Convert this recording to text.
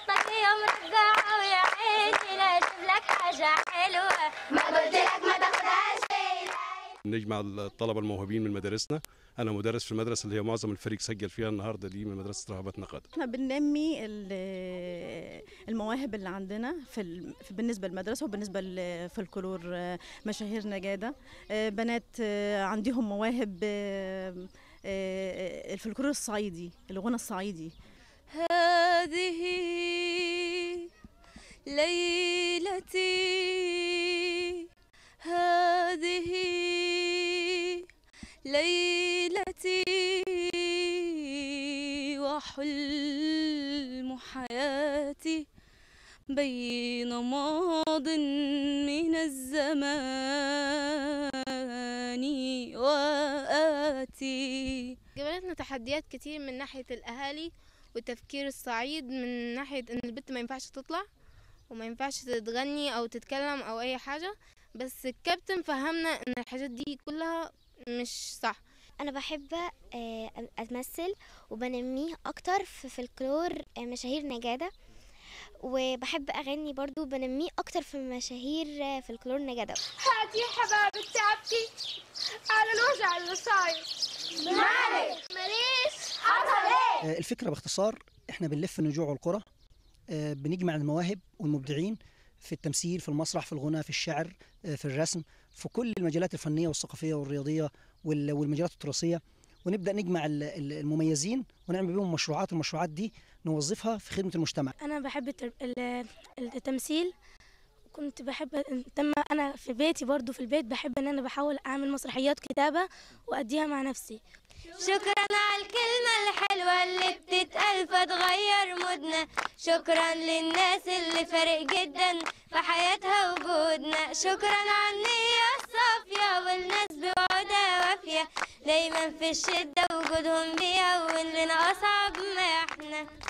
حطك يوم رجعه يا عيني لا لك حاجه حلوه ما قلت لك ما تاخدهاش نجمع الطلبه الموهوبين من مدارسنا انا مدرس في المدرسه اللي هي معظم الفريق سجل فيها النهارده دي من مدرسه رهبات نقاد احنا بننمي المواهب اللي عندنا في بالنسبه للمدرسه وبالنسبه في الكلور آه، نجادة آه، بنات آه، عندهم مواهب الفلكلور الصعيدي الغنى الصعيدي هذه ليلتي هذه ليلتي وحلم حياتي بين ماض من الزمان وآتي قابلتنا تحديات كتير من ناحية الأهالي والتفكير الصعيد من ناحية إن البنت ما ينفعش تطلع وما ينفعش تتغني او تتكلم او اي حاجه بس الكابتن فهمنا ان الحاجات دي كلها مش صح انا بحب آه، اتمثل وبنميه اكتر في فلكلور آه، مشاهير نجاده وبحب اغني برضو بنميه اكتر في مشاهير آه، فلكلور نجاده هاتي حباب تعبتي على الوجع اللي صاير مالك ماليش حصل إيه؟ الفكره باختصار احنا بنلف نجوع القرى آه، بنجمع المواهب والمبدعين في التمثيل في المسرح في الغناء في الشعر آه، في الرسم في كل المجالات الفنيه والثقافيه والرياضيه والمجالات التراثيه ونبدا نجمع المميزين ونعمل بيهم مشروعات والمشروعات دي نوظفها في خدمه المجتمع انا بحب التمثيل كنت بحب تم انا في بيتي برضو في البيت بحب ان انا بحاول اعمل مسرحيات كتابه واديها مع نفسي شكرا على الكلمه الحلوه اللي بتتقال فتغير برمودنا شكرا للناس اللي فارق جدا في حياتها وجودنا شكرا عني الصافية والناس بوعودها وافية دايما في الشدة وجودهم بيهون لنا أصعب ما احنا